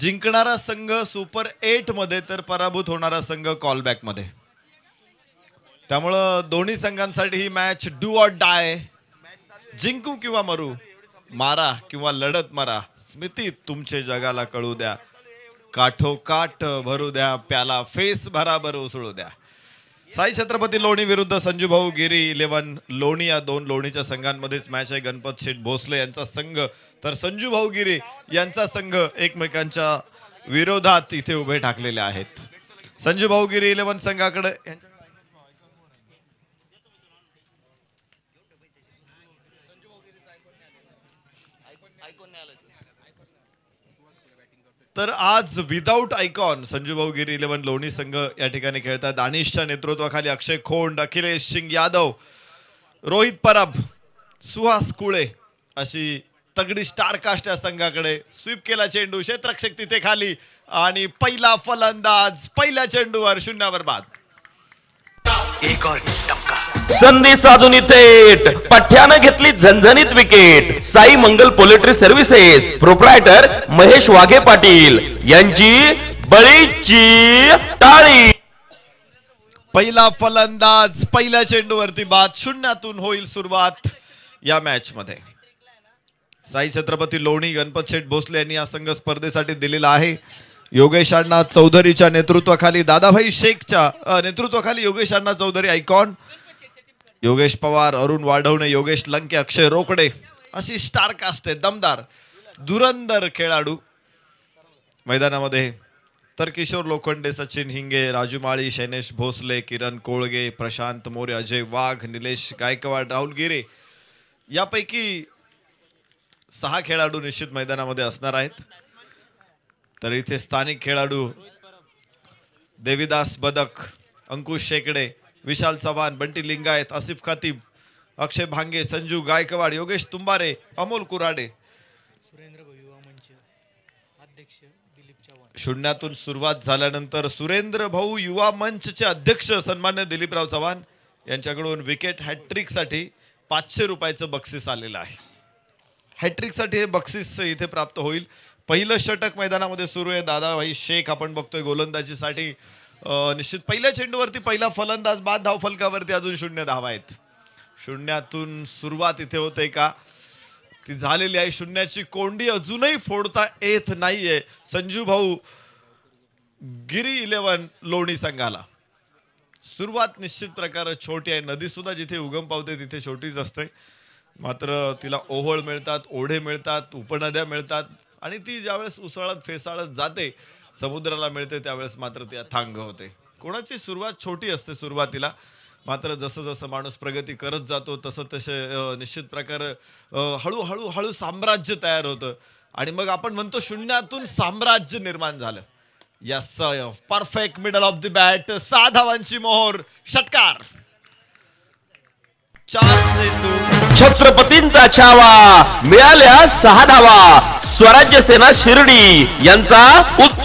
जिंकणारा संघ सुपर मध्ये तर पराभूत होणारा संघ मध्ये त्यामुळं दोन्ही संघांसाठी ही मॅच डू ऑट डाय जिंकू किंवा मरू मारा किंवा लढत मारा स्मृती तुमचे जगाला कळू द्या काठो काठ भरू द्या प्याला फेस भराभर उसळू द्या साई छत्रपती लोणी विरुद्ध संजू भाऊ गिरी इलेव्हन लोणी या दोन लोणीच्या संघांमध्येच मॅच आहे गणपत शेठ भोसले यांचा संघ तर संजू भाऊ गिरी यांचा संघ एकमेकांच्या विरोधात इथे उभे ठाकलेले आहेत संजू भाऊ गिरी इलेव्हन संघाकडे तर आज विदाऊट आयकॉन संजू भाऊ गिरी इलेव्हन लोणी संघ या ठिकाणी खेळतात दानिशच्या नेतृत्वाखाली अक्षय खोंड अखिलेश सिंग यादव रोहित परब सुहास कुळे अशी तगडी स्टार कास्ट या संघाकडे स्वीप केला चेंडू क्षेत्रक्षक तिथे खाली आणि पहिला फलंदाज पहिल्या चेंडूवर शून्यावर बाद एक और टपका संधी साधून थेट पठ्यानं घेतली झणझणीत wicket Sai Mangal poultry services proprietor Mahesh Waghe Patil यांची बळीची टाळी पहिला फलंदाज पहिल्या चेंडूवरती बाद शून्यातून होईल सुरुवात या मॅच मध्ये साई छत्रपती लोणी गणपत शेठ भोसले यांनी या संघ स्पर्धेसाठी दिलेला आहे योगेश अण्णा चौधरीच्या नेतृत्वाखाली दादाभाई शेखच्या नेतृत्वाखाली योगेश अण्णा चौधरी आयकॉन योगेश पवार अरुण वाढवणे योगेश लंके अक्षय रोकडे अशी स्टार कास्ट आहे दमदार दुरंदर खेळाडू मैदानामध्ये तर किशोर लोखंडे सचिन हिंगे राजू माळी शैनेश भोसले किरण कोळगे प्रशांत मोरे अजय वाघ निलेश गायकवाड राहुल गिरे यापैकी सहा खेळाडू निश्चित मैदानामध्ये असणार आहेत तर इथे स्थानिक खेळाडू देविदास बदक अंकुश शेकडे विशाल चव्हाण बंटी लिंगायत आसिफ खातीब अक्षय भांगे संजू गायकवाड योगेश तुंबारे अमोल कुराडे शून्यातून सुरुवात झाल्यानंतर सुरेंद्र भाऊ युवा मंचचे अध्यक्ष सन्मान्य दिलीपराव चव्हाण यांच्याकडून विकेट हॅट्रिकसाठी पाचशे रुपयाचं बक्षीस आलेलं आहे हॅट्रिकसाठी हे बक्षीस इथे प्राप्त होईल पहिलं षटक मैदानामध्ये सुरू आहे दादाभाई शेख आपण बघतोय गोलंदाजीसाठी निश्चित पहिल्या चेंडूवरती पहिला फलंदाज बाद फलकावरती अजून शून्य धाव आहेत शून्यातून सुरुवात इथे होते का ती झालेली आहे शून्याची कोंडी अजूनही फोडता येत नाहीये संजू भाऊ गिरी इलेवन लोणी संघाला सुरुवात निश्चित प्रकारे छोटी आहे नदी सुद्धा जिथे उगम पावते तिथे छोटीच असते मात्र तिला ओहळ मिळतात ओढे मिळतात उपनद्या मिळतात आणि ती ज्यावेळेस उसळत फेसाळत जाते समुद्राला मिळते त्यावेळेस मात्र ते थांग होते कोणाची सुरुवात छोटी असते सुरुवातीला मात्र जसं जसं माणूस प्रगती करत जातो तसं तसे निश्चित प्रकार हळूहळू हळू साम्राज्य तयार होतं आणि मग आपण म्हणतो शून्यातून साम्राज्य निर्माण झालं yes perfect middle of the bat सहा धावांची मोहर षटकार छत्रपतींचा छावा मिळाल्या सहा धावा स्वराज्य सेना शिर्डी यांचा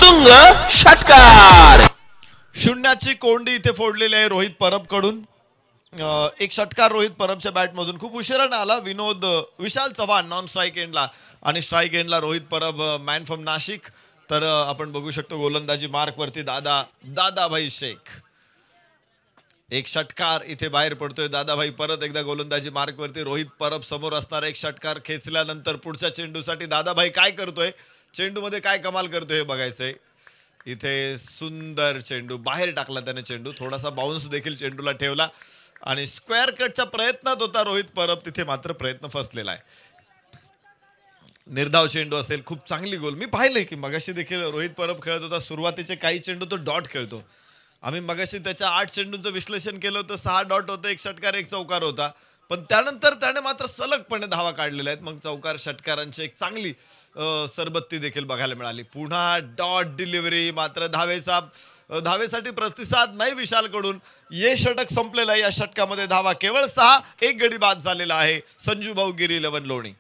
षटकार शून्याची कोंडी इथे फोडलेली आहे रोहित परब कडून एक षटकार रोहित परबच्या मधून खूप उशिरा आला विनोद विशाल चव्हाण नॉन स्ट्राइक एंडला आणि स्ट्राईक एंडला रोहित परब मॅन फ्रॉम नाशिक तर आपण बघू शकतो गोलंदाजी मार्कवरती दादा दादाभाई शेख एक षटकार इथे बाहेर पडतोय दादाभाई परत एकदा गोलंदाजी मार्कवरती रोहित परब समोर असणारा एक षटकार खेचल्यानंतर पुढच्या चेंडूसाठी दादाभाई काय करतोय चेंडू मध्ये काय कमाल करतो हे बघायचंय इथे सुंदर चेंडू बाहेर टाकला त्याने चेंडू थोडासा बाउन्स देखील चेंडूला ठेवला आणि स्क्वेअर कटचा प्रयत्नात होता रोहित परब तिथे मात्र प्रयत्न फसलेला आहे निर्धाव चेंडू असेल खूप चांगली गोल मी पाहिले की मगाशी देखील रोहित परब खेळत होता सुरुवातीचे काही चेंडू तो डॉट खेळतो आम्ही मगाशी त्याच्या आठ चेंडूंचं विश्लेषण केलं होतं सहा डॉट होतं एक षटकार एक चौकार होता पण त्यानंतर त्याने मात्र सलगपणे धावा काढलेल्या आहेत मग चौकार षटकारांची एक चांगली सरबत्ती देखील बघायला मिळाली पुन्हा डॉट डिलिव्हरी मात्र धावेचा धावेसाठी प्रतिसाद नाही विशालकडून ये षटक संपलेलं या षटकामध्ये धावा केवळ सहा एक गडी बाद झालेला आहे संजू भाऊ गिरी लवन लोणी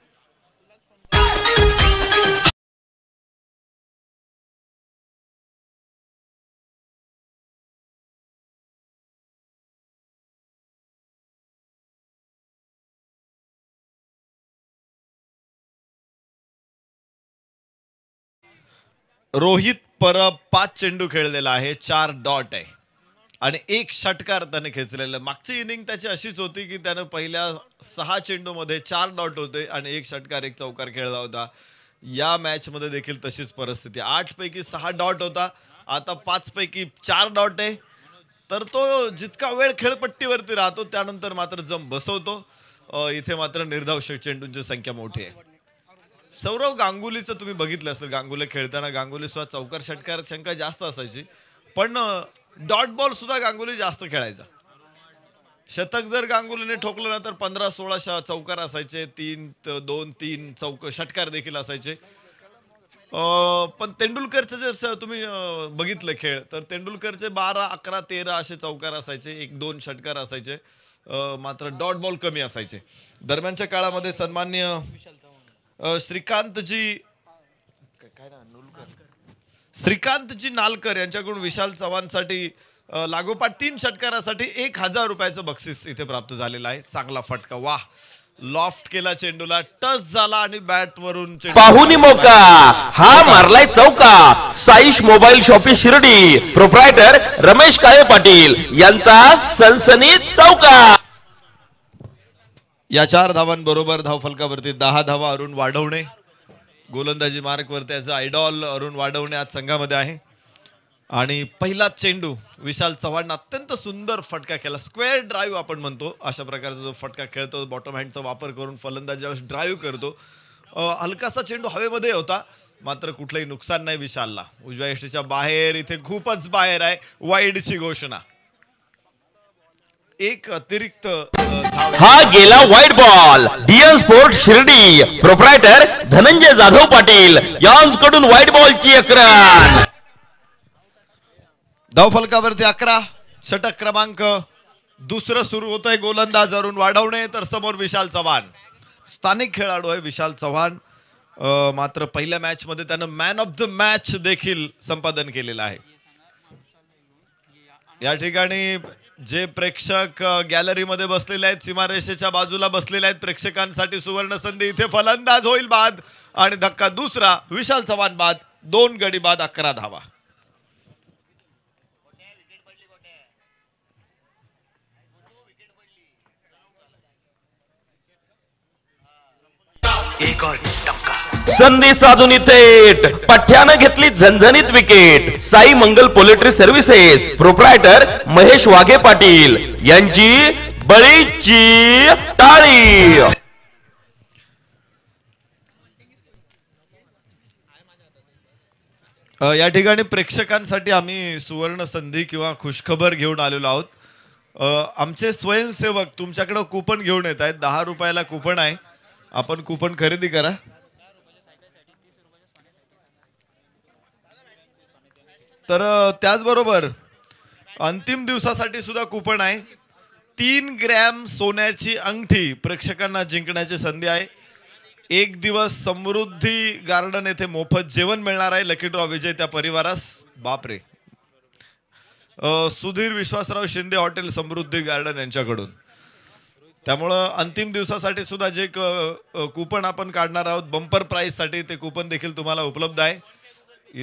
रोहित परब पाच चेंडू खेळलेला आहे चार डॉट आहे आणि एक षटकार त्याने खेचलेलं मागची इनिंग त्याची अशीच होती की त्यानं पहिल्या सहा चेंडूमध्ये चार डॉट होते आणि एक षटकार एक चौकार खेळला होता या मॅचमध्ये देखील तशीच परिस्थिती आठपैकी सहा डॉट होता आता पाचपैकी चार डॉट आहे तर तो जितका वेळ खेळपट्टीवरती राहतो त्यानंतर मात्र जम बसवतो इथे मात्र निर्धावशक चेंडूंची संख्या मोठी आहे सौरव गांगुलीचं तुम्ही बघितलं असेल गांगुली खेळताना गांगुली सुद्धा चौकार षटकार शंका जास्त असायची पण डॉट बॉल सुद्धा गांगुली जास्त खेळायचा शतक जर गांगुलीने ठोकलं ना तर पंधरा सोळा श चौकार असायचे तीन दोन तीन चौक षटकार देखील असायचे पण तेंडुलकरचं जर तुम्ही बघितलं खेळ तर तेंडुलकरचे बारा अकरा तेरा असे चौकार असायचे एक दोन षटकार असायचे मात्र डॉट बॉल कमी असायचे दरम्यानच्या काळामध्ये सन्मान्य श्रीकांतजी काय ना नुलकर श्रीकांतजी नालकर यांच्याकडून विशाल चव्हाण साठी लागोपाठ तीन षटकारासाठी एक हजार रुपयाचं बक्षीस इथे प्राप्त झालेलं आहे चांगला फटका वाह लॉफ्ट केला चेंडूला टच झाला आणि बॅट वरून पाहुनी मोका हा मारलाय चौका Saish mobile shoppe Shirdi proprietor Ramesh Kale Patil यांचा सनसनीत चौका या चार धावांबरोबर धावफलकावरती दहा धावा अरुण वाढवणे गोलंदाजी मार्कवर त्याचं आयडॉल अरुण वाढवणे आज संघामध्ये आहे आणि पहिला चेंडू विशाल चव्हाण अत्यंत सुंदर फटका केला स्क्वेअर ड्राईव्ह आपण म्हणतो अशा प्रकारचा जो फटका खेळतो बॉटम हँडचा वापर करून फलंदाजी ड्राईव्ह करतो हलकासा चेंडू हवेमध्ये होता मात्र कुठलंही नुकसान नाही विशालला उजव्या एष्टीच्या बाहेर इथे खूपच बाहेर आहे वाईडची घोषणा एक अतिरिक्त हा गेला white ball DN sport Shirdi proprietor Dhananjay Jadhav Patil यांकडून व्हाईट बॉलची अकरा फलकावरती अकरा षटक क्रमांक दुसरं सुरू गोलंदाज अरुण वाढवणे तर समोर विशाल चव्हाण स्थानिक खेळाडू आहे विशाल चव्हाण मात्र पहिल्या मॅच मध्ये त्यानं मॅन ऑफ द मॅच देखील संपादन केलेलं आहे या ठिकाणी जे प्रेक्षक गॅलरीमध्ये बसलेले आहेत सीमारेषेच्या बाजूला बसलेले आहेत प्रेक्षकांसाठी सुवर्ण संधी इथे फलंदाज होईल बाद आणि धक्का दुसरा विशाल चव्हाण बाद दोन गडी बाद अकरा धावा एक और संधी साधून थेट पठ्यानं घेतली झणझणीत wicket Sai Mangal poultry services proprietor Mahesh Waghe Patil यांची बळीची टाळी या ठिकाणी प्रेक्षकांसाठी आम्ही सुवर्ण संधी किंवा खुशखबर घेऊन आलेलो आहोत आमचे स्वयंसेवक तुमच्याकडं कुपन घेऊन येत आहेत दहा रुपयाला कुपन आहे आपण कुपन खरेदी करा तर त्याचबरोबर अंतिम दिवसासाठी सुद्धा कुपन आहे तीन ग्रॅम सोन्याची अंगठी प्रेक्षकांना जिंकण्याची संधी आहे एक दिवस समृद्धी गार्डन येथे मोफत जेवण मिळणार आहे लकी ड्रॉ विजय त्या परिवारास बापरे सुधीर विश्वासराव शिंदे हॉटेल समृद्धी गार्डन यांच्याकडून त्यामुळं अंतिम दिवसासाठी सुद्धा जे कुपन आपण काढणार आहोत बंपर प्राईजसाठी ते कुपन देखील तुम्हाला उपलब्ध आहे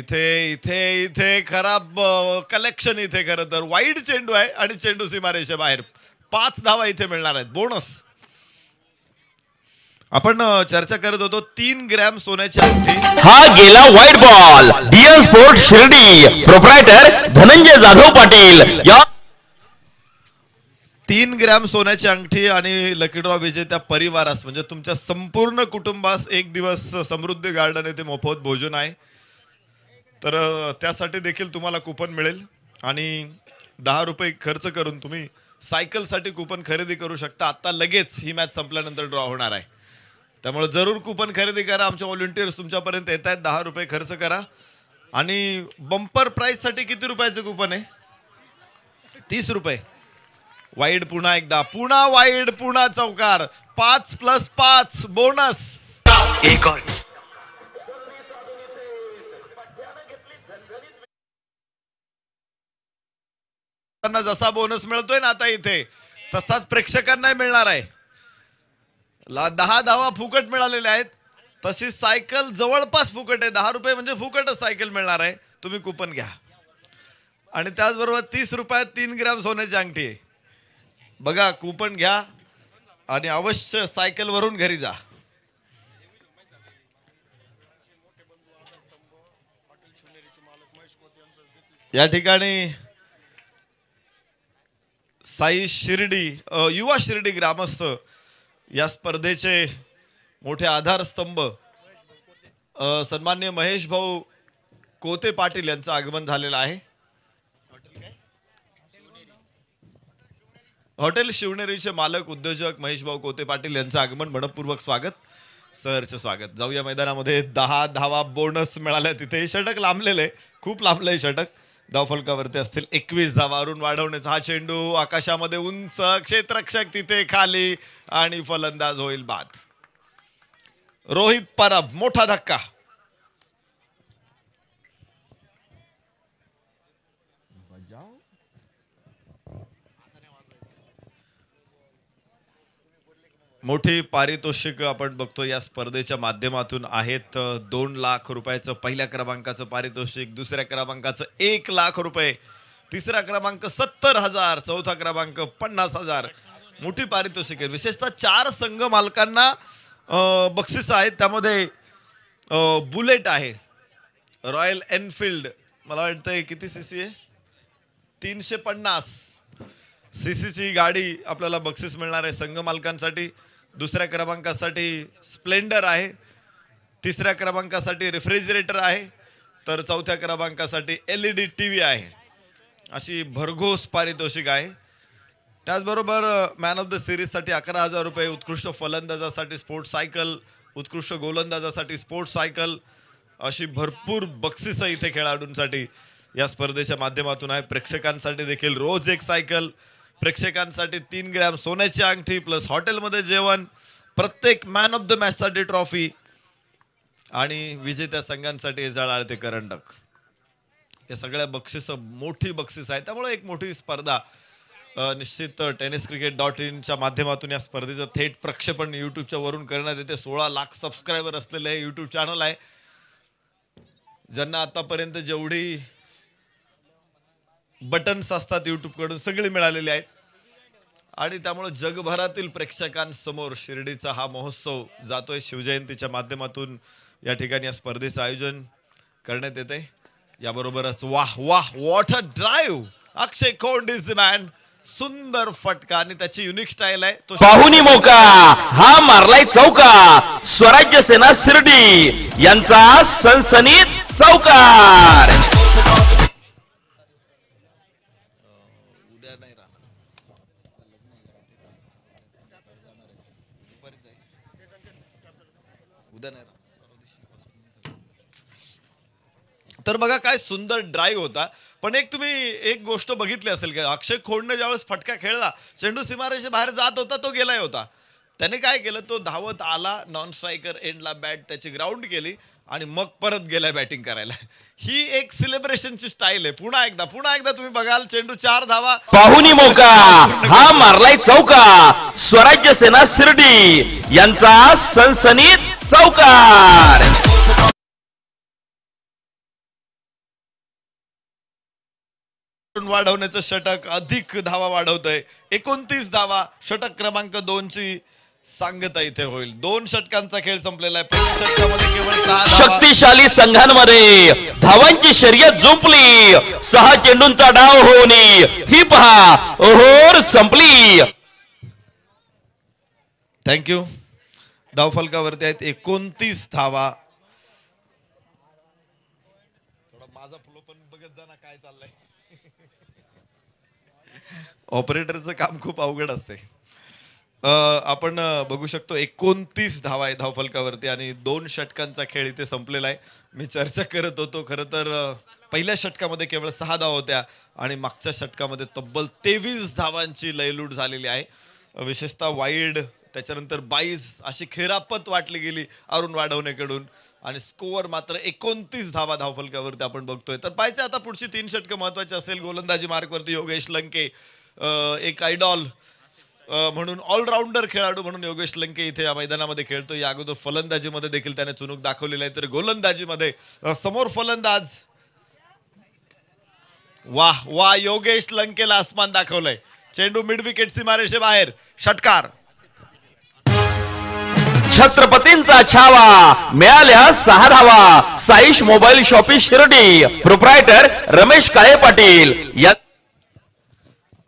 इथे इथे इथे खराब कलेक्शन इथे खरं तर वाईट चेंडू आहे आणि चेंडू सीमारेषे बाहेर पाच धावा इथे मिळणार आहेत बोनस आपण चर्चा करत होतो तीन ग्रॅम सोन्याची अंगठी हा गेला white ball DN sport Shirdi proprietor Dhananjay Jadhav Patil या तीन ग्रॅम सोन्याची अंगठी आणि लकी ड्रॉ विजेत्या परिवारास म्हणजे तुमच्या संपूर्ण कुटुंबास एक दिवस समृद्धी गार्डन येथे मोफत भोजन आहे तर त्यासाठी देखील तुम्हाला कुपन मिळेल आणि दहा रुपये खर्च करून तुम्ही सायकलसाठी कुपन खरेदी करू शकता आत्ता लगेच ही मॅच संपल्यानंतर ड्रॉ होणार आहे त्यामुळे जरूर कूपन खरेदी करा आमच्या व्हॉलेंटियर्स तुमच्यापर्यंत येत आहेत दहा रुपये खर्च करा आणि बंपर प्राईजसाठी किती रुपयाचं कूपन आहे तीस रुपये वाईड पुन्हा एकदा पुन्हा वाईड पुन्हा चौकार पाच प्लस पाच बोनस एक और त्यांना जसा बोनस मिळतोय ना आता इथे तसाच प्रेक्षकांना मिळणार आहे दहा धावा फुकट मिळालेल्या आहेत तशी सायकल जवळपास फुकट आहे दहा रुपये म्हणजे फुकटच सायकल मिळणार आहे तुम्ही कुपन घ्या आणि त्याचबरोबर तीस रुपयात तीन ग्रॅम सोन्याची अंगठी आहे बघा कुपन घ्या आणि अवश्य सायकलवरून घरी जा या ठिकाणी साई शिर्डी युवा शिर्डी ग्रामस्थ या स्पर्धेचे मोठे आधारस्तंभ सन्मान्य महेश भाऊ कोते पाटील यांचं आगमन झालेलं आहे हॉटेल शिवनेरीचे मालक उद्योजक महेश भाऊ कोते पाटील यांचं आगमन मनपूर्वक स्वागत सरचं स्वागत जाऊया मैदानामध्ये दहा धावा बोनस मिळाल्या तिथे षटक लांबलेले खूप लांबलं आहे षटक धावफलकावरती असतील एकवीस धावा वाढवण्याचा हा चेंडू आकाशामध्ये उंच क्षेत्रक्षक तिथे खाली आणि फलंदाज होईल बाद रोहित परब मोठा धक्का मोठी पारितोषिक आपण बघतो या स्पर्धेच्या माध्यमातून आहेत दोन लाख रुपयाचं पहिल्या क्रमांकाचं पारितोषिक दुसऱ्या क्रमांकाचं एक लाख रुपये तिसरा क्रमांक सत्तर हजार चौथा क्रमांक पन्नास हजार मोठी पारितोषिक आहे विशेषतः चार संघ मालकांना बक्षिस आहेत त्यामध्ये बुलेट आहे रॉयल एनफिल्ड मला वाटतं किती सी सी आहे तीनशे पन्नास सी सीची गाडी आपल्याला बक्षीस मिळणार आहे संघ मालकांसाठी दुसऱ्या क्रमांकासाठी स्प्लेंडर आहे तिसऱ्या क्रमांकासाठी रेफ्रिजरेटर आहे तर चौथ्या क्रमांकासाठी L E D T V आहे अशी भरघोस पारितोषिक आहे त्याचबरोबर मॅन ऑफ द सिरीजसाठी अकरा हजार रुपये उत्कृष्ट फलंदाजासाठी स्पोर्ट्स सायकल उत्कृष्ट गोलंदाजासाठी स्पोर्ट्स सायकल अशी भरपूर बक्षिसं इथे खेळाडूंसाठी या स्पर्धेच्या माध्यमातून आहे प्रेक्षकांसाठी देखील रोज एक सायकल प्रेक्षकांसाठी तीन ग्रॅम सोन्याची अंगठी प्लस हॉटेलमध्ये जेवण प्रत्येक मॅन ऑफ द मॅचसाठी ट्रॉफी आणि विजेत्या संघांसाठी जाळ आळते करंडक या सगळ्या बक्षिस मोठी बक्षीस आहे त्यामुळे एक मोठी स्पर्धा निश्चित टेनिस क्रिकेट डॉट इनच्या माध्यमातून या स्पर्धेचं थेट प्रक्षेपण युट्यूबच्या वरून करण्यात येते सोळा लाख सबस्क्रायबर असलेले हे युट्यूब चॅनल आहे ज्यांना आतापर्यंत जेवढी बटन्स असतात कडून सगळे मिळालेले आहेत आणि त्यामुळं जगभरातील प्रेक्षकांसमोर शिर्डीचा हा महोत्सव जातोय शिवजयंतीच्या माध्यमातून या ठिकाणी या स्पर्धेचं आयोजन करण्यात येते याबरोबरच वाह वाह what a drive Akshay Kond is the man सुंदर फटका आणि त्याची युनिक स्टाईल आहे तो पाहुनी मोका हा मारलाय चौका स्वराज्य सेना शिर्डी यांचा सनसनीत चौकार तर बघा काय सुंदर ड्राईव्ह होता पण एक तुम्ही एक गोष्ट बघितली असेल की अक्षय खोडने ज्यावेळेस फटका खेळला चेंडू सीमारेषे बाहेर जात होता तो गेलाय होता त्याने काय केलं तो धावत आला नॉन स्ट्रायकर एंडला बॅट त्याची ग्राउंड केली आणि मग परत गेलाय बॅटिंग करायला ही एक सेलिब्रेशनची स्टाईल आहे पुन्हा एकदा पुन्हा एकदा तुम्ही बघाल चेंडू चार धावा पाहुनी मोका हा मारलाय चौका स्वराज्य सेना शिर्डी यांचा सनसनीत चौकार वाढवण्याचं षटक अधिक धावा वाढवतंय एकोणतीस धावा षटक क्रमांक दोनची सांगता इथे होईल दोन षटकांचा खेळ संपलेला आहे पहिल्या षटकामध्ये केवळ शक्तिशाली संघांमध्ये धावांची शर्यत जुंपली सहा चेंडूंचा डाव होणे ही पहा ओहोर संपली थँक्यू धावफलकावरती आहेत एकोणतीस धावा ऑपरेटरचं काम खूप अवघड असते आपण बघू शकतो एकोणतीस धावा आहे धावफलकावरती आणि दोन षटकांचा खेळ इथे संपलेला आहे मी चर्चा करत होतो खरं तर पहिल्या षटकामध्ये केवळ सहा धावा होत्या आणि मागच्या षटकामध्ये तब्बल तेवीस धावांची लयलूट झालेली आहे विशेषतः वाईड त्याच्यानंतर बाईस अशी खेरापत वाटली गेली अरुण वाढवण्याकडून आणि स्कोअर मात्र एकोणतीस धावा धावफलकावरती आपण बघतोय तर पाहिजे आता पुढची तीन षटकं महत्वाची असेल गोलंदाजी मार्कवरती योगेश लंके एक आयडॉल म्हणून ऑलराऊंडर खेळाडू म्हणून योगेश लंके इथे या मैदानामध्ये खेळतो या अगोदर फलंदाजीमध्ये देखील त्याने चुनूक दाखवलेली आहे तर गोलंदाजीमध्ये समोर फलंदाज वाह वा योगेश लंकेला आसमान दाखवलंय चेंडू मिड विकेट सी मारेशे बाहेर षटकार छत्रपतींचा छावा मिळाल्या सहा धावा Saish mobile shoppe Shirdi proprietor Ramesh Kale Patil या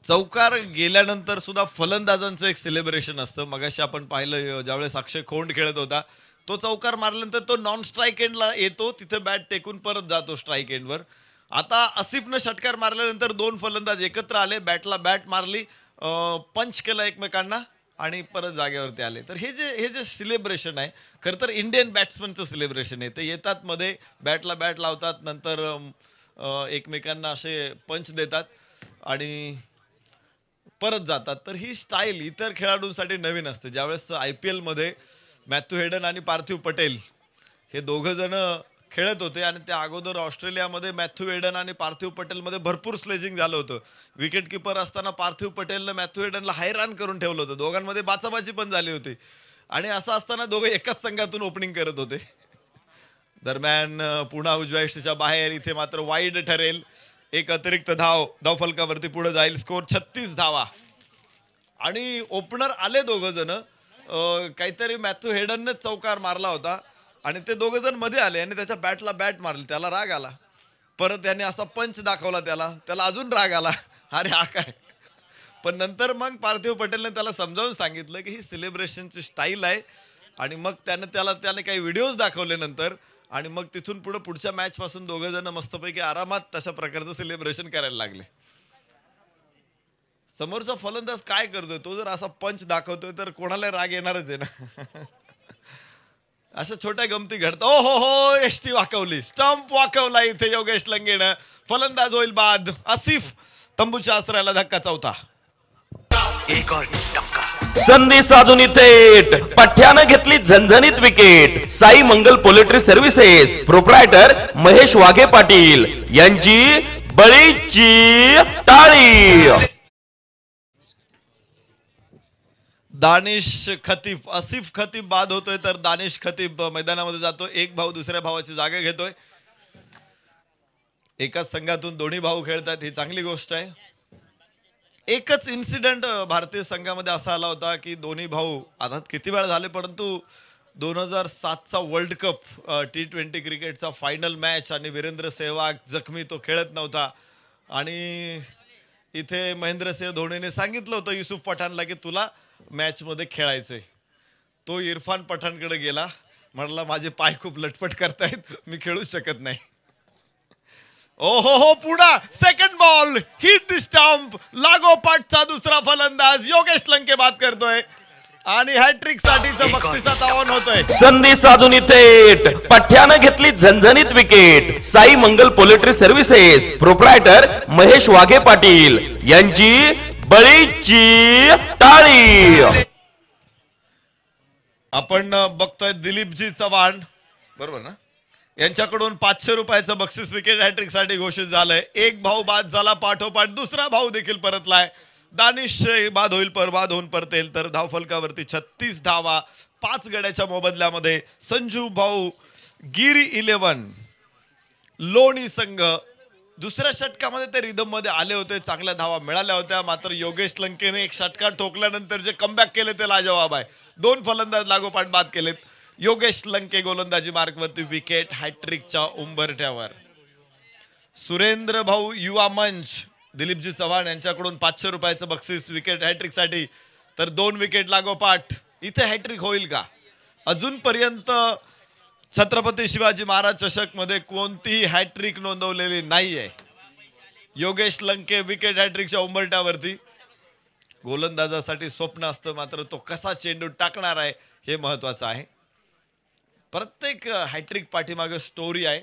चौकार गेल्यानंतर सुद्धा फलंदाजांचं एक सेलिब्रेशन असतं मगाशी आपण पाहिलं ज्यावेळेस अक्षय खोंड खेळत होता तो चौकार मारल्यानंतर तो नॉन स्ट्राईक एंडला येतो तिथे बॅट टेकून परत जातो स्ट्राईक एंडवर आता असिफनं षटकार मारल्यानंतर दोन फलंदाज एकत्र आले बॅटला बॅट मारली पंच केला एकमेकांना आणि परत जागेवरती आले तर हे जे हे जे सेलिब्रेशन आहे खरं तर इंडियन बॅट्समनचं सेलिब्रेशन आहे ते येतात मध्ये बॅटला बॅट लावतात नंतर एकमेकांना असे पंच देतात आणि परत जातात तर ही स्टाईल इतर खेळाडूंसाठी नवीन असते ज्यावेळेस आय पी एलमध्ये मॅथ्यू हेडन आणि पार्थिव पटेल हे जण खेळत होते आणि त्या अगोदर ऑस्ट्रेलियामध्ये मॅथ्यू हेडन आणि पार्थिव पटेलमध्ये भरपूर स्लेजिंग झालं होतं विकेट किपर असताना पार्थिव पटेलनं मॅथ्यू हेडनला हैराण करून ठेवलं होतं दोघांमध्ये बाचाबाची पण झाली होती आणि असं असताना दोघं एकाच संघातून ओपनिंग करत होते दरम्यान पुन्हा उजव्या बाहेर इथे मात्र वाईड ठरेल एक अतिरिक्त धाव धावफलकावरती पुढे जाईल स्कोर छत्तीस धावा आणि ओपनर आले दोघं जण काहीतरी मॅथ्यू हेडनने चौकार मारला होता आणि ते दोघं जण मध्ये आले आणि त्याच्या बॅटला बॅट मारली त्याला राग आला परत त्याने असा पंच दाखवला त्याला त्याला अजून राग आला अरे हा काय पण नंतर मग पार्थिव पटेलने त्याला समजावून सांगितलं की ही सेलिब्रेशनची स्टाईल आहे आणि मग त्यानं त्याला त्याने काही व्हिडिओज दाखवले नंतर आणि मग तिथून पुढं पुढच्या मॅच पासून दोघे जण मस्तपैकी आरामात तशा प्रकारचं सेलिब्रेशन करायला लागले समोरचा फलंदाज काय करतोय तो जर असा पंच दाखवतोय तर कोणाला राग येणारच आहे ना अशा छोट्या गमती घडतात ओ हो हो एसटी वाकवली स्टंप वाकवला इथे योगेश लंगेन फलंदाज होईल बाद आसिफ तंबूच्या आसऱ्याला धक्का चौथा एक और टपका संधी साधून थेट पठ्यानं घेतली झणझणीत wicket Sai Mangal poultry services proprietor Mahesh Waghe Patil यांची बळीची टाळी दानिश खतीफ असिफ खतीफ बाद होतोय तर दानिश खतीफ मैदानामध्ये जातो एक भाऊ दुसऱ्या भावाची जागा घेतोय एकाच संघातून दोन्ही भाऊ खेळतात ही चांगली गोष्ट आहे एकच इन्सिडेंट भारतीय संघामध्ये असा आला होता की दोन्ही भाऊ आता किती वेळा झाले परंतु दोन हजार सातचा वर्ल्ड कप टी ट्वेंटी क्रिकेटचा फायनल मॅच आणि वीरेंद्र सेहवाग जखमी तो खेळत नव्हता आणि इथे महेंद्रसिंह धोनीने सांगितलं होतं युसुफ पठाणला की तुला मॅचमध्ये खेळायचं तो इरफान पठाणकडे गेला म्हणला माझे पाय खूप लटपट करतायत मी खेळू शकत नाही ओहो हो पुढा second ball hit the stump लागोपाठचा दुसरा फलंदाज योगेश लंके बाद करतोय आणि हॅट्रिक साठीच आता ऑन होतोय संधी साधून थेट पठ्यानं घेतली झणझणीत wicket Sai Mangal poultry services proprietor Mahesh Waghe Patil यांची बळीची टाळी आपण बघतोय दिलीपजी चव्हाण बरोबर ना यांच्याकडून पाचशे रुपयाचं बक्षीस विकेट हॅट्रिकसाठी घोषित झालंय एक भाऊ बाद झाला पाठोपाठ दुसरा भाऊ देखील परतलाय दानिश बाद होईल पर बाद होऊन परतेल तर धावफलकावरती छत्तीस धावा पाच गड्याच्या मोबदल्यामध्ये संजू भाऊ गिरी इलेवन लोणी संघ दुसऱ्या षटकामध्ये ते रिदममध्ये आले होते चांगल्या धावा मिळाल्या होत्या मात्र योगेश लंकेने एक षटकार ठोकल्यानंतर जे कमबॅक केले ते लाजवाब आहे दोन फलंदाज लागोपाठ बाद केलेत योगेश लंके गोलंदाजी मार्गवरती विकेट हॅट्रिकच्या उंबरट्यावर सुरेंद्र भाऊ युवा मंच दिलीपजी चव्हाण यांच्याकडून पाचशे रुपयाचं बक्षीस विकेट हॅट्रिकसाठी तर दोन विकेट लागोपाठ इथे हॅट्रिक होईल का अजूनपर्यंत छत्रपती शिवाजी महाराज चषकमध्ये कोणतीही हॅट्रिक नोंदवलेली नाही आहे योगेश लंके विकेट हॅट्रिकच्या उंबरट्यावरती गोलंदाजासाठी स्वप्न असतं मात्र तो कसा चेंडू टाकणार आहे हे महत्वाचं आहे प्रत्येक हॅट्रिक पाठीमागे स्टोरी आहे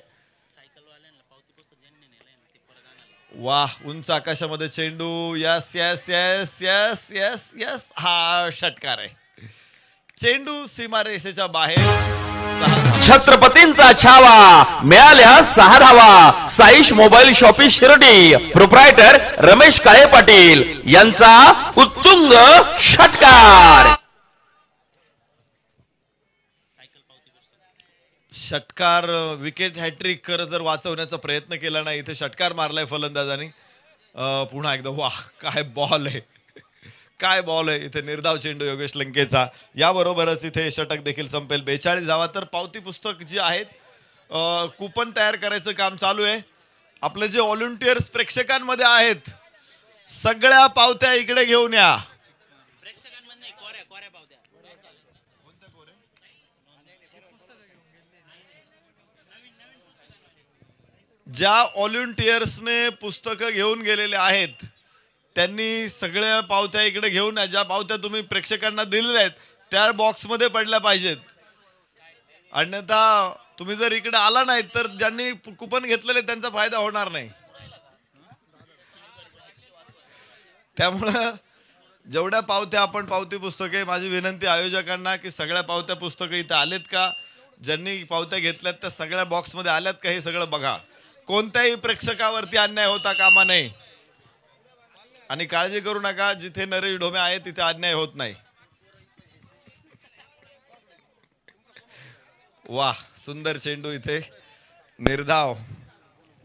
वाह उंच आकाशामध्ये चेंडू yes yes yes yes yes yes हा षटकार आहे चेंडू सीमारेषेच्या बाहेर छत्रपतींचा छावा मिळाल्या सहा धावा Saish mobile shoppe Shirdi proprietor Ramesh Kale Patil यांचा उत्तुंग षटकार षटकार विकेट हॅट्रिक खरं जर वाचवण्याचा प्रयत्न केला नाही इथे षटकार मारलाय फलंदाजांनी पुन्हा एकदा वा काय बॉल आहे काय बॉल आहे इथे निर्धाव चेंडू योगेश लंकेचा याबरोबरच इथे षटक देखील संपेल बेचाळीस धावा तर पावती पुस्तक जी आहेत कुपन तयार करायचं काम चालू आहे आपले जे व्हॉलंटियर्स प्रेक्षकांमध्ये आहेत सगळ्या पावत्या इकडे घेऊन या ज्या व्हॉलंटियर्सने पुस्तकं घेऊन गेलेले आहेत त्यांनी सगळ्या पावत्या इकडे घेऊन ज्या पावत्या तुम्ही प्रेक्षकांना दिलेल्या आहेत त्या बॉक्समध्ये पडल्या पाहिजेत अन्यथा तुम्ही जर इकडे आला नाही तर ज्यांनी कुपन घेतलेले त्यांचा फायदा होणार नाही त्यामुळं जेवढ्या पावत्या आपण पावती पुस्तके माझी विनंती आयोजकांना की सगळ्या पावत्या पुस्तकं इथं आलेत का ज्यांनी पावत्या घेतल्यात त्या सगळ्या बॉक्समध्ये आल्यात का हे सगळं बघा कोणत्याही प्रेक्षकावरती अन्याय होता कामा नये आणि काळजी करू नका जिथे नरेश ढोमे आहे तिथे अन्याय होत नाही वा सुंदर चेंडू इथे निर्धाव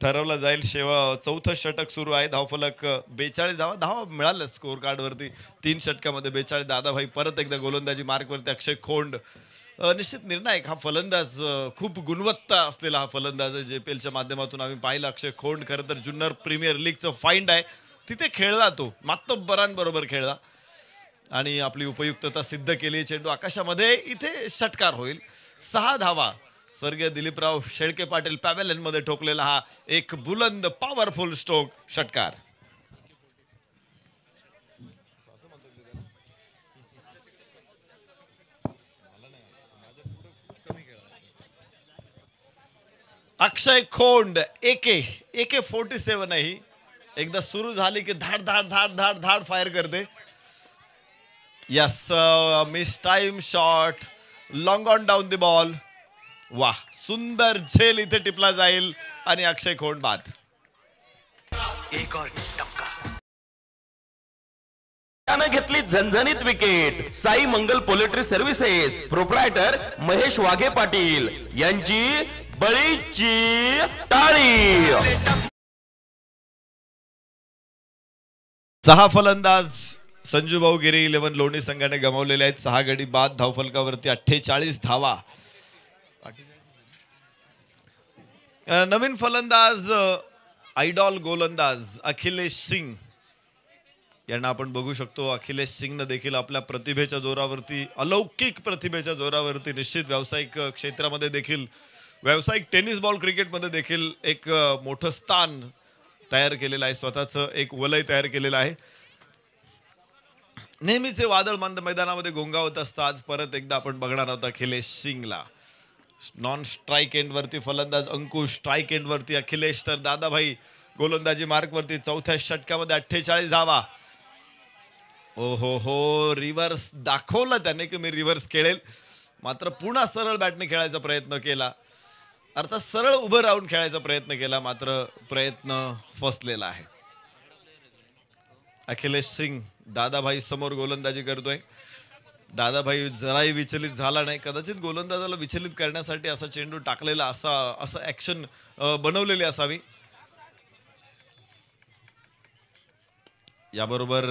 ठरवला जाईल शेव चौथं षटक सुरू आहे धावफलक बेचाळीस धावा धावा मिळालं स्कोअर कार्डवरती तीन षटकामध्ये बेचाळीस दादाभाई परत एकदा गोलंदाजी मार्कवरती अक्षय खोंड निश्चित निर्णायक हा फलंदाज खूप गुणवत्ता असलेला हा फलंदाज आहे जे पी एलच्या माध्यमातून आम्ही पाहिला अक्षय खोंड खरं तर जुन्नर प्रीमियर लीगचं फाईंड आहे तिथे खेळला तो मातब्बरांबरोबर खेळला आणि आपली उपयुक्तता सिद्ध केली चेंडू आकाशामध्ये इथे षटकार होईल सहा धावा स्वर्गीय दिलीपराव शेळके पाटील पॅवेलनमध्ये ठोकलेला हा एक बुलंद पॉवरफुल स्ट्रोक षटकार अक्षय खोंड एके एके फोर्टी सेवन आहे ही एकदा सुरू झाली की धाड धाड धाड धाड धाड फायर करते yes mistimed shot long on down the ball वा सुंदर झेल इथे टिपला जाईल आणि अक्षय खोंड बाद एक और घेतली झणझणीत wicket Sai Mangal poultry services proprietor Mahesh Waghe Patil यांची बळीची टाळी सहा फलंदाज संजू भाऊ गिरी इलेव्हन लोणी संघाने गमावलेले आहेत सहा गडी बाद धावफलकावरती अठ्ठेचाळीस धावा नवीन फलंदाज आयडॉल गोलंदाज अखिलेश सिंग यांना आपण बघू शकतो अखिलेश सिंगनं देखील आपल्या प्रतिभेच्या जोरावरती अलौकिक प्रतिभेच्या जोरावरती निश्चित व्यावसायिक क्षेत्रामध्ये देखील व्यावसायिक टेनिस बॉल क्रिकेटमध्ये देखील एक मोठं स्थान तयार केलेलं आहे स्वतःचं एक वलय तयार केलेलं आहे नेहमीचे वादळ मंद मैदानामध्ये गोंगावत असतं आज परत एकदा आपण बघणार आहोत अखिलेश सिंगला नॉन स्ट्राईक एंडवरती फलंदाज अंकुश स्ट्राईक एंडवरती अखिलेश तर दादाभाई गोलंदाजी मार्कवरती चौथ्या षटकामध्ये अठ्ठेचाळीस धावा ओ हो हो रिव्हर्स दाखवला त्याने की मी रिव्हर्स खेळेल मात्र पुन्हा सरळ बॅटने खेळायचा प्रयत्न केला अर्थात सरळ उभं राहून खेळायचा प्रयत्न केला मात्र प्रयत्न फसलेला आहे अखिलेश सिंग दादाभाई समोर गोलंदाजी करतोय दादाभाई जराही विचलित झाला नाही कदाचित गोलंदाजाला विचलित करण्यासाठी असा चेंडू टाकलेला असा असं ॲक्शन बनवलेली असावी याबरोबर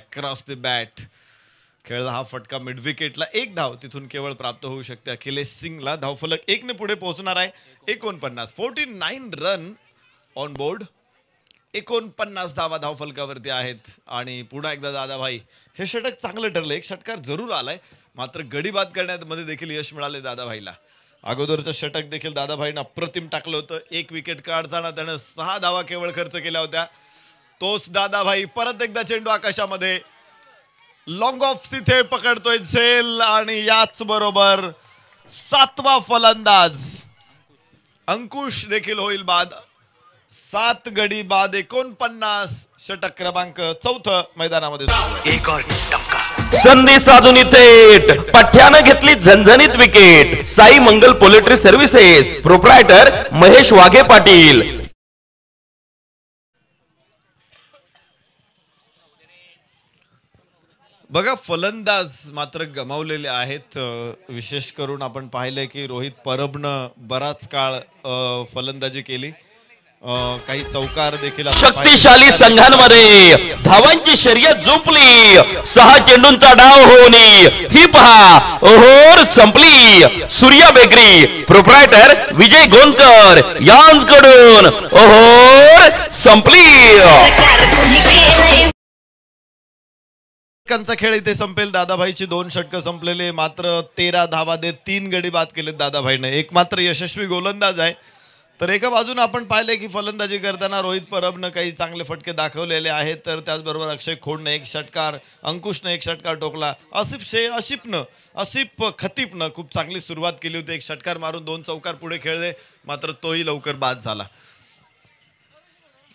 अक्रॉस द बॅट खेळला हा फटका मिडविकेटला एक धाव तिथून केवळ प्राप्त होऊ शकते अखिलेश सिंगला धावफलक एकने पुढे पोहोचणार आहे एकोणपन्नास forty nine run on board एकोणपन्नास धावा धावफलकावरती आहेत आणि पुन्हा एकदा दादाभाई हे षटक चांगलं ठरलं एक षटकार जरूर आलाय मात्र गडी बाद करण्यामध्ये देखील यश मिळाले दादाभाईला अगोदरचं षटक देखील दादाभाईनं अप्रतिम टाकलं होतं एक विकेट काढताना त्यानं सहा धावा केवळ खर्च केल्या होत्या तोच दादाभाई परत एकदा चेंडू आकाशामध्ये लॉंग ऑफ तिथे पकडतोय झेल आणि याच बरोबर सातवा फलंदाज अंकुश देखील होईल बाद सात गडी बाद एकोणपन्नास षटक क्रमांक चौथ मैदानामध्ये एक संधी साधून थेट पठ्यानं घेतली झणझणीत wicket Sai Mangal poultry services proprietor Mahesh Waghe Patil बघा फलंदाज मात्र गमावलेले आहेत विशेष करून आपण पाहिलं की रोहित परबनं बराच काळ फलंदाजी केली काही चौकार देखील शक्तिशाली संघांमध्ये धावांची शर्यत झोपली सहा चेंडूंचा डाव होणे ही पहा ओहोर संपली सूर्या बेकरी प्रोप्रायटर विजय गोंदकर यांकडून ओहोर संपली षटकांचा खेळ इथे संपेल दादाभाईची दोन षटकं संपलेले मात्र तेरा धावा देत तीन गडी बाद केलेत दादाभाईने एक मात्र यशस्वी गोलंदाज आहे तर एका बाजूने आपण पाहिले की फलंदाजी करताना रोहित परबनं काही चांगले फटके दाखवलेले आहेत तर त्याचबरोबर अक्षय खोडनं एक षटकार अंकुशनं एक षटकार टोकला असिफ शे अशिपनं असिफ खतीपनं खूप चांगली सुरुवात केली होती एक षटकार मारून दोन चौकार पुढे खेळले मात्र तोही लवकर बाद झाला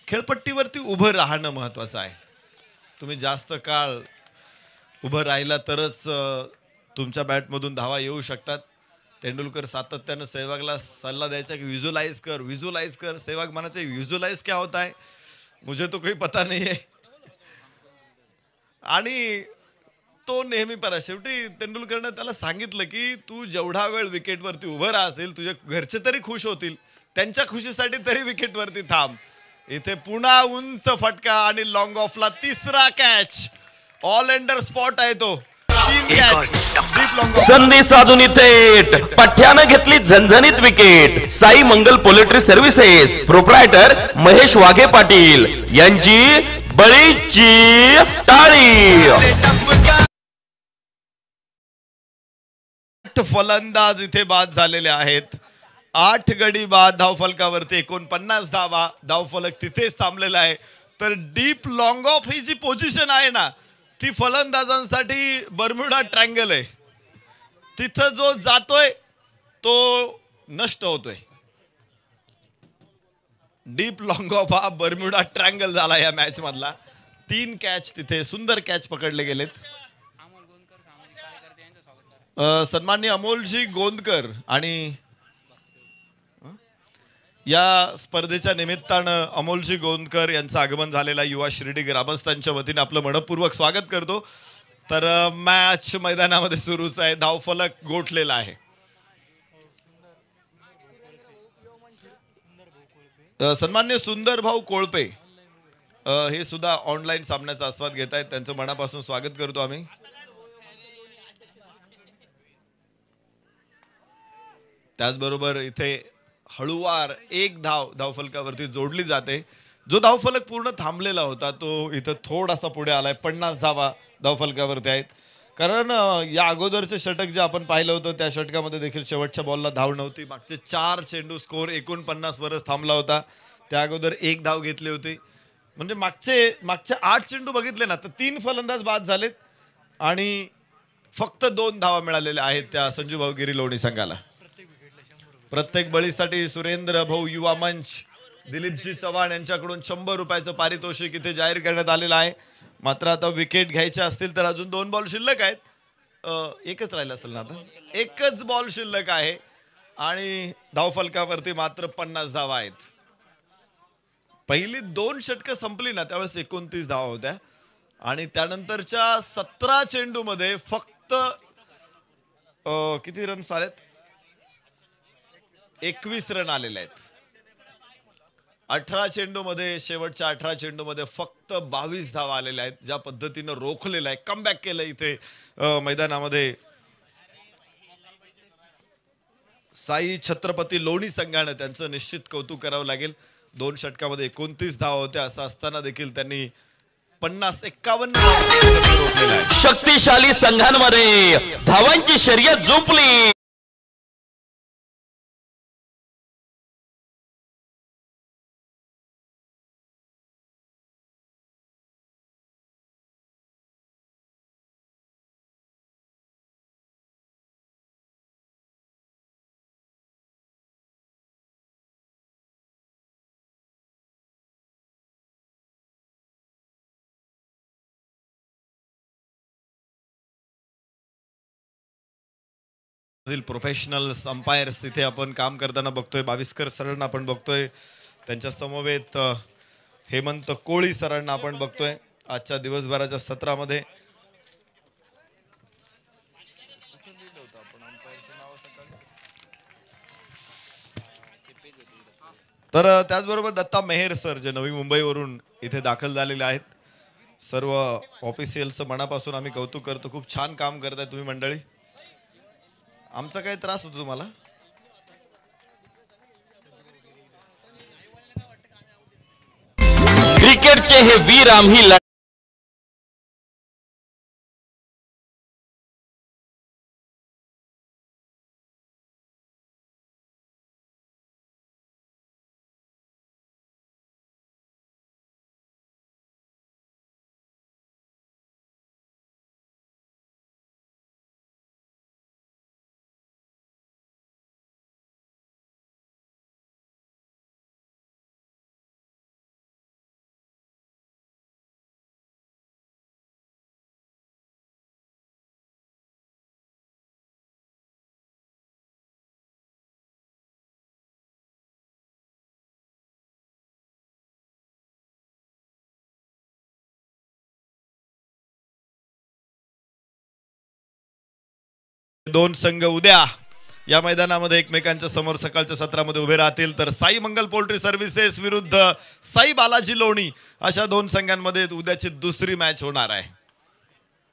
खेळपट्टीवरती उभं राहणं महत्त्वाचं आहे तुम्ही जास्त काळ उभं राहिला तरच तुमच्या बॅटमधून धावा येऊ शकतात तेंडुलकर सातत्यानं सेवागला सल्ला द्यायचा की व्हिज्युलाइज कर व्हिज्युलाइज कर सहवाग म्हणायचे व्हिज्युलाइज क्या होत आहे मुझे तो काही पता नाही आणि तो नेहमी परा शेवटी तेंडुलकरनं त्याला सांगितलं की तू जेवढा वेळ विकेटवरती उभं राहशील तुझे घरचे तरी खुश होतील त्यांच्या खुशीसाठी तरी विकेटवरती थांब इथे पुन्हा उंच फटका आणि लॉंग ऑफला तिसरा कॅच ऑल एंडर स्पॉट आहे तो संधी साधून इथे पठ्यानं घेतली झणझणीत wicket Sai Mangal poultry services proprietor Mahesh Waghe Patil यांची बळीची टाळी फलंदाज इथे बाद झालेले आहेत आठ गडी बाद धावफलकावरती एकोणपन्नास धावा धावफलक तिथेच थांबलेला आहे तर डीप लॉंग ऑफ ही जी पोझिशन आहे ना ती फलंदाजांसाठी बर्म्युडा ट्रँगल आहे तिथं जो जातोय तो नष्ट होतोय डीप लॉंग ऑफ हा बर्म्युडा ट्रँगल झाला या मॅच मधला तीन कॅच तिथे सुंदर कॅच पकडले गेलेत सन्मान्य अमोलजी गोंदकर आणि या स्पर्धेच्या निमित्तानं अमोलजी गोंदकर यांचं आगमन झालेला युवा शिर्डी ग्रामस्थांच्या वतीने आपलं मनपूर्वक स्वागत करतो तर मॅच मैदानामध्ये सुरूच आहे धावफलक गोठलेला आहे सन्मान्य सुंदर भाऊ कोळपे हे सुद्धा ऑनलाईन सामन्याचा आस्वाद घेत आहेत त्यांचं मनापासून स्वागत करतो आम्ही त्याचबरोबर इथे हळुवार एक धाव धावफलकावरती जोडली जाते जो धावफलक पूर्ण थांबलेला होता तो इथं थोडासा पुढे आलाय पन्नास धावा धावफलकावरती आहेत कारण या अगोदरचे षटक जे आपण पाहिलं होतं त्या षटकामध्ये देखील शेवटच्या बॉलला धाव नव्हती मागचे चार चेंडू स्कोर वरच थांबला होता त्या अगोदर एक धाव घेतली होती म्हणजे मागचे मागचे आठ चेंडू बघितले ना तर तीन फलंदाज बाद झालेत आणि फक्त दोन धावा मिळालेल्या आहेत त्या संजू भाऊगिरी लोणी संघाला प्रत्येक बळीसाठी सुरेंद्र भाऊ युवा मंच दिलीपजी चव्हाण यांच्याकडून शंभर रुपयाचं पारितोषिक इथे जाहीर करण्यात आलेलं आहे मात्र आता विकेट घ्यायचे असतील तर अजून दोन बॉल शिल्लक आहेत एकच राहिला असेल ना आता एकच बॉल शिल्लक आहे आणि धावफलकावरती मात्र पन्नास धावा आहेत पहिली दोन षटकं संपली ना त्यावेळेस एकोणतीस धावा होत्या आणि त्यानंतरच्या सतरा चेंडूमध्ये फक्त किती रन्स आलेत एकवीस रन आलेले आहेत अठरा मध्ये शेवटच्या अठरा मध्ये फक्त बावीस धावा आलेल्या आहेत ज्या पद्धतीनं रोखलेला आहे कम बॅक केलं इथे मैदानामध्ये साई छत्रपती लोणी संघानं त्यांचं निश्चित कौतुक करावं लागेल दोन षटकामध्ये एकोणतीस धावा होत्या असं असताना देखील त्यांनी पन्नास एक्कावन्न शक्तिशाली संघांमध्ये धावांची शर्यत झोपली प्रोफेशनल अंपायर्स इथे आपण काम करताना बघतोय बाविस्कर सरांना आपण बघतोय त्यांच्या समवेत हेमंत कोळी सरांना आपण बघतोय आजच्या दिवसभराच्या सत्रामध्ये तर त्याचबरोबर दत्ता मेहेर सर जे नवी मुंबईवरून इथे दाखल झालेले आहेत सर्व ऑफिशियलचं मनापासून आम्ही कौतुक करतो खूप छान काम करताय तुम्ही मंडळी आमचा काय त्रास होतो तुम्हाला क्रिकेटचे हे वीर आम्ही दोन संघ उद्या या मैदानामध्ये एकमेकांच्या समोर सकाळच्या सत्रामध्ये उभे राहतील तर साई मंगल पोल्ट्री सर्व्हिसेस विरुद्ध साई बालाजी लोणी अशा दोन संघांमध्ये उद्याची दुसरी मॅच होणार आहे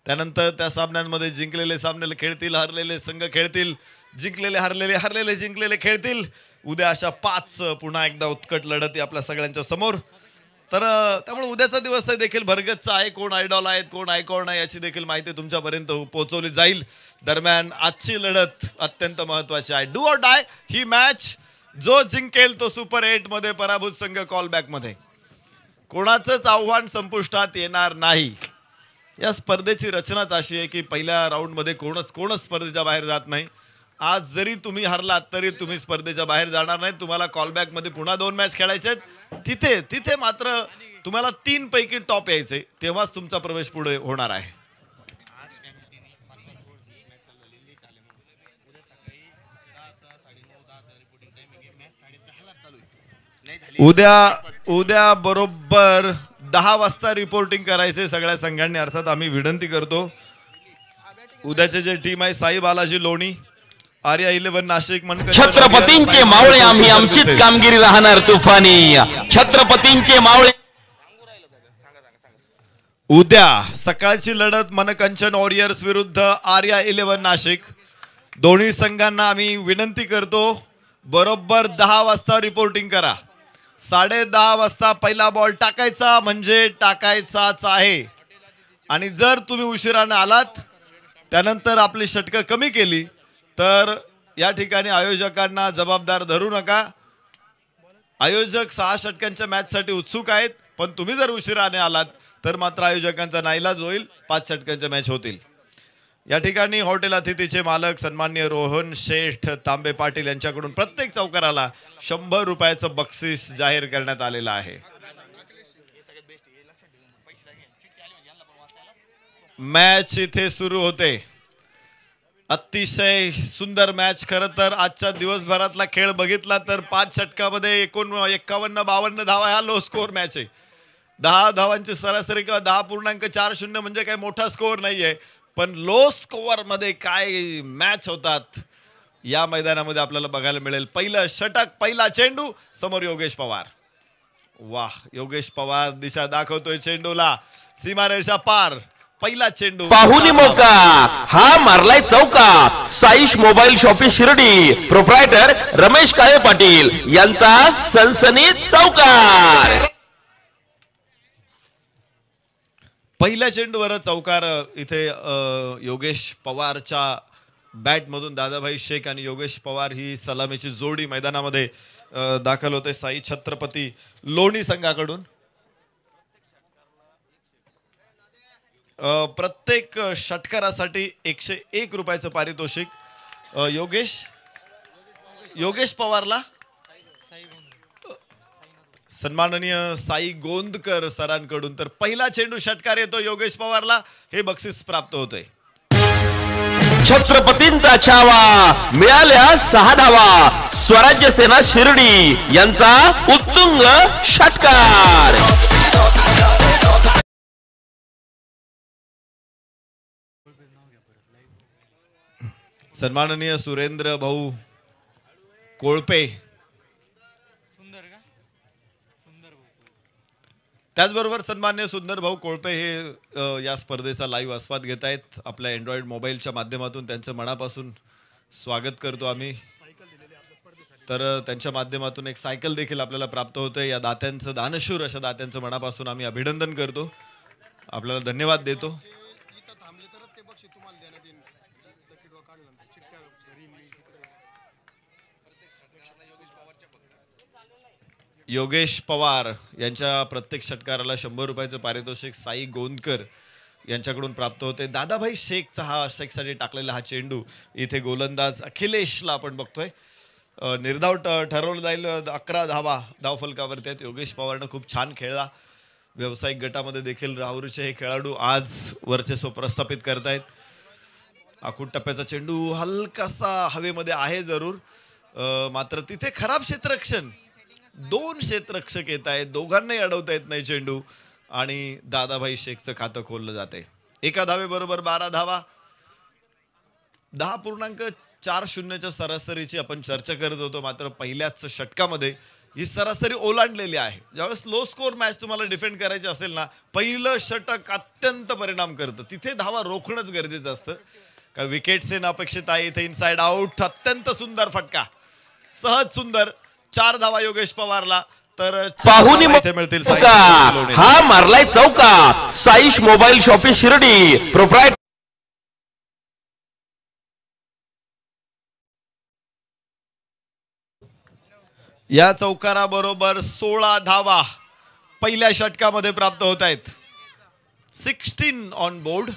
त्यानंतर त्या सामन्यांमध्ये जिंकलेले सामने खेळतील हरलेले संघ खेळतील जिंकलेले हरलेले हरलेले जिंकलेले खेळतील उद्या अशा पाच पुन्हा एकदा उत्कट लढती आपल्या सगळ्यांच्या समोर तर त्यामुळे उद्याचा दिवस देखील भरगतचा आहे कोण आयडॉल आहेत कोण आयकॉन आहे याची देखील माहिती तुमच्यापर्यंत पोहोचवली जाईल दरम्यान आजची लढत अत्यंत महत्वाची आहे डू ऑर डाय ही मॅच जो जिंकेल तो सुपर एटमध्ये पराभूत संघ कॉलबॅकमध्ये कोणाचंच आव्हान संपुष्टात येणार नाही या स्पर्धेची रचनाच अशी आहे की पहिल्या राऊंडमध्ये कोणच कोणच स्पर्धेच्या बाहेर जात नाही आज जरी तुम्ही हरलात तरी तुम्ही स्पर्धेच्या बाहेर जाणार नाही तुम्हाला मध्ये पुन्हा दोन मॅच खेळायचे आहेत तिथे तिथे मात्र तुम्हाला तीन पैकी टॉप यायचे तेव्हाच तुमचा प्रवेश पुढे होणार आहे उद्या उद्या बरोबर दहा वाजता रिपोर्टिंग करायचे सगळ्या संघांनी अर्थात आम्ही विनंती करतो उद्याचे जे टीम आहे साई बालाजी लोणी आर्या इलेव्हन नाशिक छत्रपतींचे मावळे आम्ही आमचीच कामगिरी राहणार तुफानी छत्रपतींचे मावळे उद्या सकाळची लढत मनकंचन वॉरियर्स विरुद्ध आर्या इलेव्हन नाशिक दोन्ही संघांना आम्ही विनंती करतो बरोबर दहा वाजता रिपोर्टिंग करा साडे दहा वाजता पहिला बॉल टाकायचा म्हणजे टाकायचाच आहे आणि जर तुम्ही उशिरानं आलात त्यानंतर आपली षटकं कमी केली तर या ठिकाणी आयोजकांना जबाबदार धरू नका आयोजक सहा षटकांच्या मॅचसाठी उत्सुक आहेत पण तुम्ही जर उशिराने आलात तर मात्र आयोजकांचा नाईलाज होईल पाच षटकांच्या मॅच होतील या ठिकाणी हॉटेल अतिथीचे मालक सन्मान्य रोहन शेठ तांबे पाटील यांच्याकडून प्रत्येक चौकाराला शंभर रुपयाचं बक्षीस जाहीर करण्यात आलेलं आहे मॅच इथे सुरू होते अतिशय सुंदर मॅच खरं तर आजच्या दिवसभरातला खेळ बघितला तर पाच षटकामध्ये एकोण एक्कावन्न बावन्न धावा हा लो स्कोअर मॅच आहे दहा धावांची सरासरी किंवा दहा पूर्णांक चार शून्य म्हणजे काही मोठा स्कोअर नाही आहे पण लो स्कोअरमध्ये काय मॅच होतात या मैदानामध्ये आपल्याला बघायला मिळेल पहिलं षटक पहिला चेंडू समोर योगेश पवार वाह योगेश पवार दिशा दाखवतोय चेंडूला सीमारेषा पार पहिला चेंडू पाहुनी मोका हा मारलाय चौका Saish mobile shoppe Shirdi proprietor Ramesh Kale Patil यांचा सनसनीत चौकार पहिल्या चेंडूवर चौकार इथे योगेश पवारच्या बॅट मधून दादाभाई शेख आणि योगेश पवार ही सलामीची जोडी मैदानामध्ये दाखल होते साई छत्रपती लोणी संघाकडून प्रत्येक षटकारासाठी एकशे एक रुपयाचं पारितोषिक योगेश योगेश पवारला सन्माननीय साई गोंदकर सरांकडून तर पहिला चेंडू षटकार येतो योगेश पवारला हे बक्षीस प्राप्त होतोय छत्रपतींचा छावा मिळाल्या सहा धावा स्वराज्य सेना शिर्डी यांचा उत्तुंग षटकार सन्माननीय सुरेंद्र भाऊ कोळपे त्याचबरोबर सन्मान्य सुंदर भाऊ कोळपे हे या स्पर्धेचा लाईव्ह आस्वाद घेत आहेत आपल्या अँड्रॉइड मोबाईलच्या माध्यमातून त्यांचं मनापासून स्वागत करतो आम्ही तर त्यांच्या माध्यमातून एक सायकल देखील आपल्याला प्राप्त होते या दात्यांचं दानशूर अशा दात्यांचं मनापासून आम्ही अभिनंदन करतो आपल्याला धन्यवाद देतो योगेश पवार यांच्या प्रत्येक षटकाराला शंभर रुपयाचं पारितोषिक साई गोंदकर यांच्याकडून प्राप्त होते दादाभाई शेखचा हा शेखसाठी टाकलेला हा चेंडू इथे गोलंदाज अखिलेशला आपण बघतोय निर्धाव ठरवलं जाईल अकरा धावा धावफलकावरती आहेत योगेश पवारनं खूप छान खेळला व्यावसायिक गटामध्ये देखील राहुरीचे हे खेळाडू आज वर्चस्व प्रस्थापित करतायत आखूड टप्प्याचा चेंडू हलकासा हवेमध्ये आहे जरूर मात्र तिथे खराब क्षेत्ररक्षण दोन क्षेत्ररक्षक येत आहेत दोघांनाही अडवता येत नाही चेंडू आणि दादाभाई शेखचं खातं खोललं जाते एका धावे बरोबर बारा धावा दहा पूर्णांक चार शून्यच्या सरासरीची आपण चर्चा करत होतो मात्र पहिल्याच षटकामध्ये ही सरासरी ओलांडलेली आहे ज्यावेळेस लो स्कोर मॅच तुम्हाला डिफेंड करायची असेल ना पहिलं षटक अत्यंत परिणाम करतं तिथे धावा रोखणंच गरजेचं असतं का विकेटचे अपेक्षित आहे इथे इनसाइड आउट अत्यंत सुंदर फटका सहज सुंदर चार धावा योगेश पवारला तर पाहुनी मिळतील हो हा मारलाय चौका Saish mobile shoppe Shirdi proprietor या चौकाराबरोबर सोळा धावा पहिल्या षटकामध्ये प्राप्त होत आहेत सिक्स्टीन ऑन बोर्ड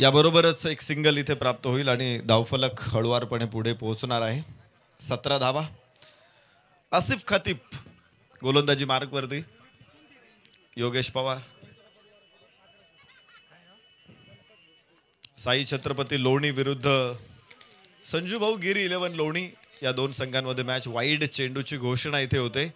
याबरोबरच एक सिंगल इथे प्राप्त होईल आणि धावफलक हळुवारपणे पुढे पोहोचणार आहे सतरा धावा आसिफ खतीब गोलंदाजी मार्गवरती योगेश पवार साई छत्रपती लोणी विरुद्ध संजू भाऊ गिरी इलेवन लोणी या दोन संघांमध्ये मॅच वाईड चेंडूची घोषणा इथे होते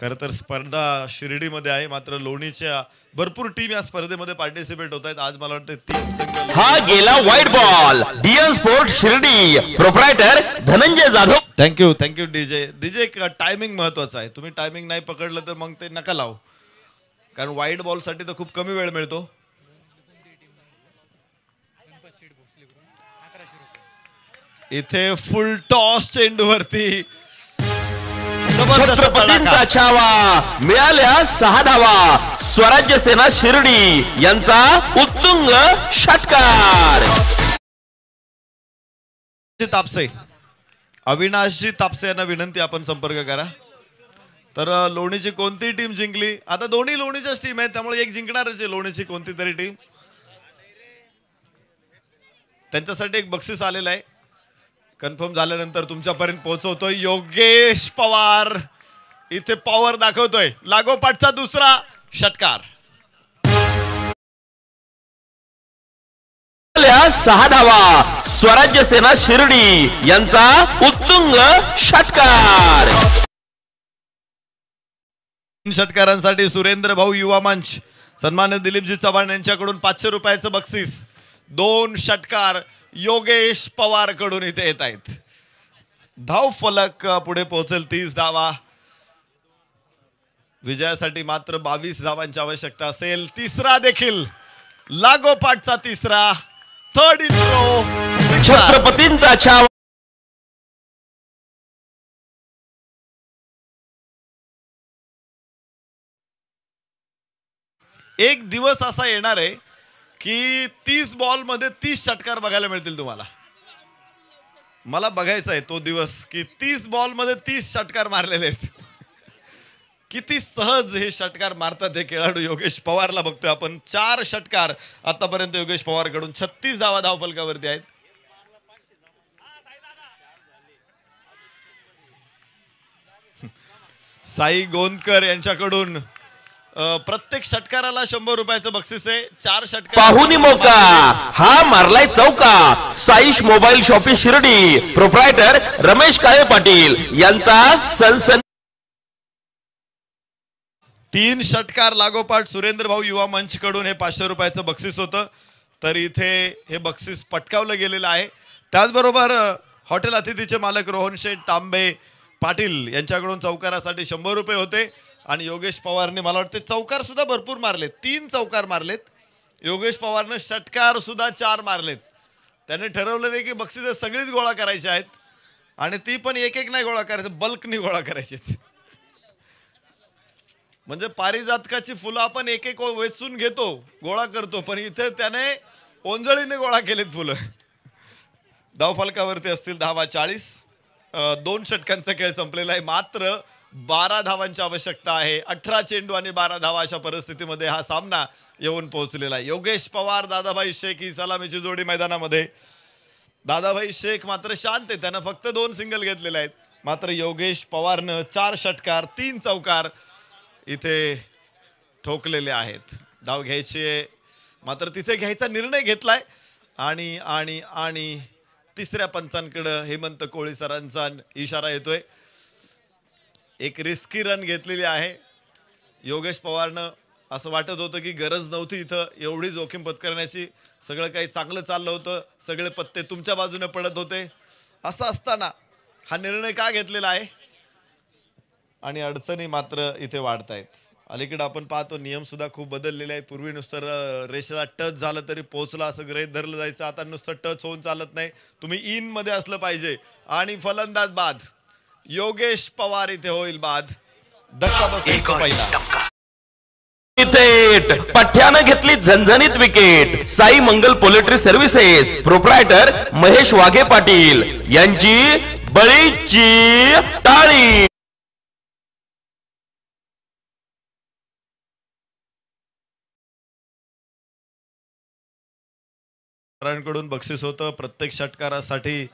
खरं तर स्पर्धा शिर्डीमध्ये आहे मात्र लोणीच्या भरपूर टीम या स्पर्धेमध्ये पार्टिसिपेट होत आहेत आज मला वाटतं तीन हा गेला white ball DN sport Shirdi proprietor Dhananjay Jadhav thank you thank you DJ DJ timing महत्वाचं आहे तुम्ही टायमिंग नाही पकडलं तर मग ते नका लावू कारण वाईट साठी तर खूप कमी वेळ मिळतो इथे फुल टॉस वरती छत्रपतींचा छावा मिळाल्या सहा धावा स्वराज्य सेना शिर्डी यांचा उत्तुंग षटकार तापसे अविनाशजी तापसे यांना विनंती आपण संपर्क करा तर लोणीची कोणती टीम जिंकली आता दोन्ही लोणीच्याच टीम आहेत त्यामुळे एक जिंकणारच आहे लोणीची कोणती तरी टीम त्यांच्यासाठी एक बक्षीस आलेलं आहे कन्फर्म झाल्यानंतर तुमच्यापर्यंत पोहोचवतोय योगेश पवार इथे पॉवर दाखवतोय लागोपाठचा दुसरा षटकार सहा धावा स्वराज्य सेना शिर्डी यांचा उत्तुंग षटकार षटकारांसाठी सुरेंद्र भाऊ युवा मंच सन्मान्य दिलीपजी चव्हाण यांच्याकडून पाचशे रुपयाचं बक्षीस दोन षटकार योगेश पवारकडून इथे येत आहेत धाव फलक पुढे पोहोचेल तीस धावा विजयासाठी मात्र बावीस धावांची आवश्यकता असेल तिसरा देखील लागोपाठचा तिसरा थर्ड इंट्रो छत्रपतींचा छाव एक दिवस असा येणार आहे की तीस बॉलमध्ये तीस षटकार बघायला मिळतील तुम्हाला मला बघायचा आहे तो दिवस की तीस बॉलमध्ये तीस षटकार मारलेले आहेत किती सहज हे षटकार मारतात हे खेळाडू योगेश पवारला बघतोय आपण चार षटकार आतापर्यंत योगेश पवारकडून छत्तीस धावा धावफलकावरती आहेत साई गोंदकर यांच्याकडून प्रत्येक षटकाराला शंभर रुपयाचं बक्षीस आहे चार षटकार पाहुनी मोका हा मारलाय चौका Saish mobile shopping Shirdi proprietor Ramesh Kale Patil यांचा सनसन तीन षटकार लागोपाठ सुरेंद्र भाऊ युवा मंच कडून हे पाचशे रुपयाचं बक्षीस होत तर इथे हे बक्षीस पटकावलं गेलेलं आहे त्याचबरोबर हॉटेल अतिथीचे मालक रोहन शेठ तांबे पाटील यांच्याकडून चौकारासाठी शंभर रुपये होते आणि योगेश पवारने मला वाटते चौकार सुद्धा भरपूर मारले तीन चौकार मारलेत योगेश पवारनं षटकार सुद्धा चार मारलेत त्याने ठरवलं नाही की बक्षीस सगळीच गोळा करायचे आहेत आणि ती पण एक एक नाही गोळा करायचं बल्कनी गोळा करायचे म्हणजे पारिजातकाची फुलं आपण एक एक वेचून घेतो गोळा करतो पण इथे त्याने ओंजळीने गोळा केलेत फुलं धावफलकावरती असतील वा चाळीस दोन षटकांचा खेळ संपलेला आहे मात्र बारा धावांची आवश्यकता आहे अठरा चेंडू आणि बारा धावा अशा परिस्थितीमध्ये हा सामना येऊन पोहोचलेला आहे योगेश पवार दादाभाई शेख ही सलामीची जोडी मैदानामध्ये दादाभाई शेख मात्र शांत आहे त्यानं फक्त दोन सिंगल घेतलेले आहेत मात्र योगेश पवारनं चार षटकार तीन चौकार इथे ठोकलेले आहेत धाव घ्यायचे मात्र तिथे घ्यायचा निर्णय घेतलाय आणि आणि आणि तिसऱ्या पंचांकडं हेमंत कोळी सरांचा इशारा येतोय एक रिस्की रन घेतलेली आहे योगेश पवारनं असं वाटत होतं की गरज नव्हती इथं एवढी जोखीम पत्करण्याची सगळं काही चांगलं चाललं होतं सगळे पत्ते तुमच्या बाजूने पडत होते असं असताना हा निर्णय का घेतलेला आहे आणि अडचणी मात्र इथे वाढत आहेत अलीकडे आपण पाहतो नियमसुद्धा खूप बदललेले आहे पूर्वी नुसतं रेषेला टच झालं तरी पोहोचला असं ग्रहित धरलं जायचं आता नुसतं टच होऊन चालत नाही तुम्ही इनमध्ये असलं पाहिजे आणि फलंदाज बाद योगेश पवार इथे होईल बाद धक्का पठ्यानं घेतली झणझणीत wicket Sai Mangal poultry services proprietor Mahesh Waghe Patil यांची बळीची टाळी कडून बक्षीस होतं प्रत्येक षटकारासाठी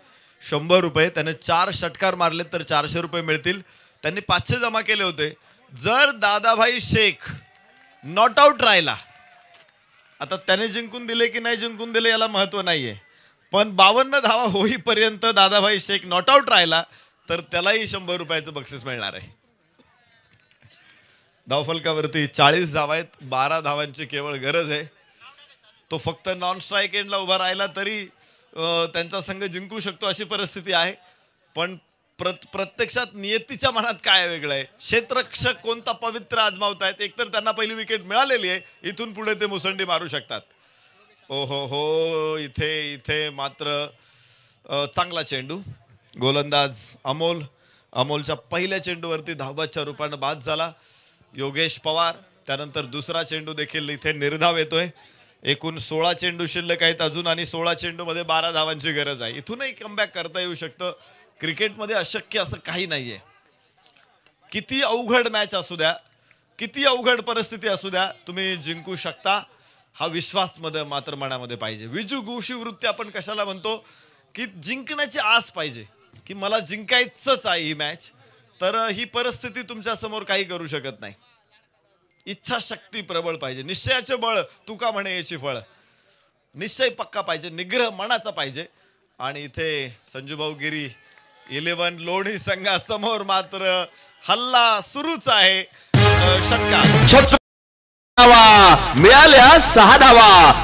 शंभर रुपये त्याने चार षटकार मारले तर चारशे रुपये मिळतील त्यांनी पाचशे जमा केले होते जर दादाभाई शेख नॉट आऊट राहिला आता त्याने जिंकून दिले की नाही जिंकून दिले याला महत्व नाही आहे पण बावन्न धावा होईपर्यंत दादाभाई शेख नॉट आउट राहिला तर त्यालाही शंभर रुपयाचं बक्षीस मिळणार आहे धावफलकावरती चाळीस धाव आहेत बारा धावांची केवळ गरज आहे तो फक्त नॉन स्ट्राईक एंडला उभा राहिला तरी त्यांचा संघ जिंकू शकतो अशी परिस्थिती आहे पण प्र प्रत्यक्षात नियतीच्या मनात काय वेगळं आहे क्षेत्ररक्षक कोणता पवित्र आजमावत आहेत एकतर त्यांना पहिली विकेट मिळालेली आहे इथून पुढे ते मुसंडी मारू शकतात ओ हो हो इथे इथे मात्र चांगला चेंडू गोलंदाज अमोल अमोलच्या पहिल्या चेंडूवरती धावबाच्या रूपानं बाद झाला योगेश पवार त्यानंतर दुसरा चेंडू देखील इथे निर्धाव येतोय एकूण सोळा चेंडू शिल्लक आहेत अजून आणि सोळा चेंडूमध्ये बारा धावांची गरज आहे इथूनही कमबॅक करता येऊ शकतं क्रिकेटमध्ये अशक्य असं काही नाही आहे किती अवघड मॅच असू द्या किती अवघड परिस्थिती असू द्या तुम्ही जिंकू शकता हा विश्वास मध्ये मात्र मनामध्ये पाहिजे विजू गोशी वृत्ती आपण कशाला म्हणतो की जिंकण्याची आस पाहिजे की मला जिंकायचंच आहे ही मॅच तर ही परिस्थिती तुमच्यासमोर काही करू शकत नाही इच्छाशक्ती प्रबळ पाहिजे निश्चयाचे बळ तुका म्हणे याची फळ निश्चय पक्का पाहिजे निग्रह मनाचा पाहिजे आणि इथे संजूभाऊ गिरी इलेव्हन लोणी संघासमोर मात्र हल्ला सुरूच आहे धावा मिळाल्या सहा धावा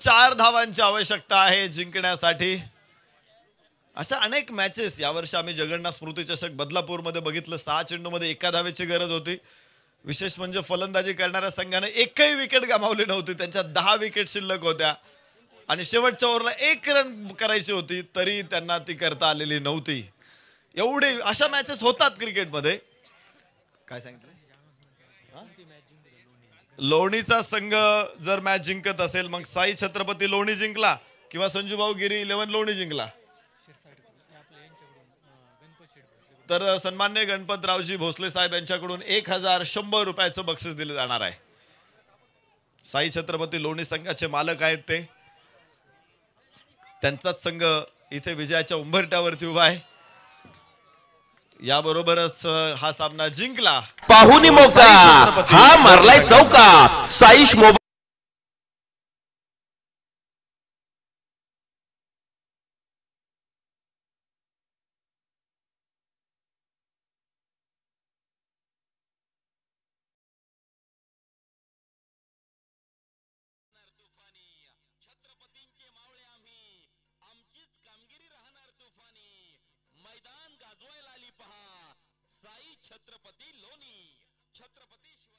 चार धावांची आवश्यकता आहे जिंकण्यासाठी अशा अनेक मॅचेस यावर्षी आम्ही जगन्नाथ स्मृती चषक बदलापूरमध्ये बघितलं सहा मध्ये एका धावेची गरज होती विशेष म्हणजे फलंदाजी करणाऱ्या संघाने एकही विकेट गमावली नव्हती त्यांच्या दहा विकेट शिल्लक होत्या आणि शेवटच्या ओव्हरला एक रन करायची होती तरी त्यांना ती करता आलेली नव्हती एवढे अशा मॅचेस होतात क्रिकेटमध्ये काय सांगितलं लोणीचा संघ जर मॅच जिंकत असेल मग साई छत्रपती लोणी जिंकला किंवा संजूभाऊ गिरी इलेव्हन लोणी जिंकला तर सन्मान्य गणपतरावजी भोसले साहेब यांच्याकडून एक हजार शंभर रुपयाचं बक्षीस दिलं जाणार आहे साई छत्रपती लोणी संघाचे मालक आहेत ते त्यांचाच संघ इथे विजयाच्या उंबरट्यावरती उभा आहे याबरोबरच हा सामना जिंकला पाहुनी मोका हा मारलाय चौका साईश मोबा मावळे आम्ही आमचीच कामगिरी राहणार तुफानी मैदान गाजवायला आली पहा साई छत्रपती लोणी छत्रपती शिवाजी